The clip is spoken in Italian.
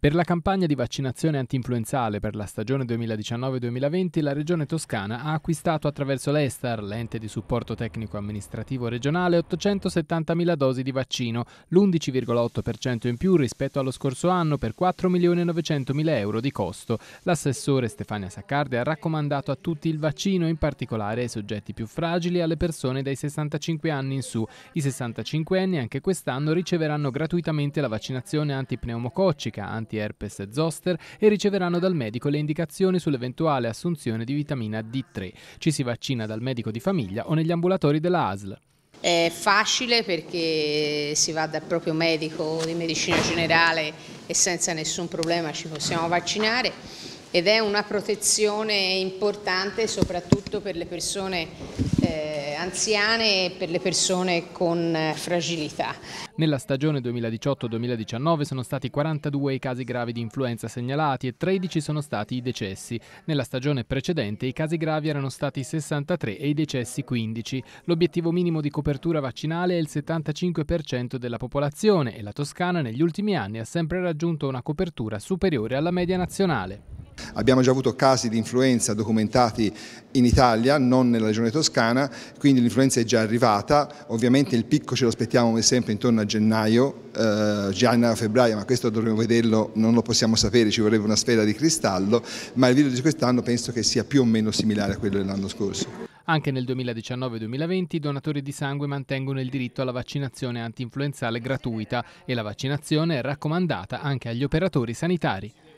Per la campagna di vaccinazione antinfluenzale per la stagione 2019-2020 la Regione Toscana ha acquistato attraverso l'Estar, l'ente di supporto tecnico-amministrativo regionale, 870.000 dosi di vaccino, l'11,8% in più rispetto allo scorso anno per 4.900.000 euro di costo. L'assessore Stefania Saccardi ha raccomandato a tutti il vaccino, in particolare ai soggetti più fragili e alle persone dai 65 anni in su. I 65 anni anche quest'anno riceveranno gratuitamente la vaccinazione antipneumococcica, antipneumococcica anti e zoster e riceveranno dal medico le indicazioni sull'eventuale assunzione di vitamina D3. Ci si vaccina dal medico di famiglia o negli ambulatori della ASL. È facile perché si va dal proprio medico di medicina generale e senza nessun problema ci possiamo vaccinare ed è una protezione importante soprattutto per le persone eh, anziane e per le persone con eh, fragilità. Nella stagione 2018-2019 sono stati 42 i casi gravi di influenza segnalati e 13 sono stati i decessi. Nella stagione precedente i casi gravi erano stati 63 e i decessi 15. L'obiettivo minimo di copertura vaccinale è il 75% della popolazione e la Toscana negli ultimi anni ha sempre raggiunto una copertura superiore alla media nazionale. Abbiamo già avuto casi di influenza documentati in Italia, non nella regione toscana, quindi l'influenza è già arrivata, ovviamente il picco ce lo aspettiamo come sempre intorno a gennaio, eh, gennaio-febbraio, ma questo dovremmo vederlo, non lo possiamo sapere, ci vorrebbe una sfera di cristallo, ma il video di quest'anno penso che sia più o meno similare a quello dell'anno scorso. Anche nel 2019-2020 i donatori di sangue mantengono il diritto alla vaccinazione antinfluenzale gratuita e la vaccinazione è raccomandata anche agli operatori sanitari.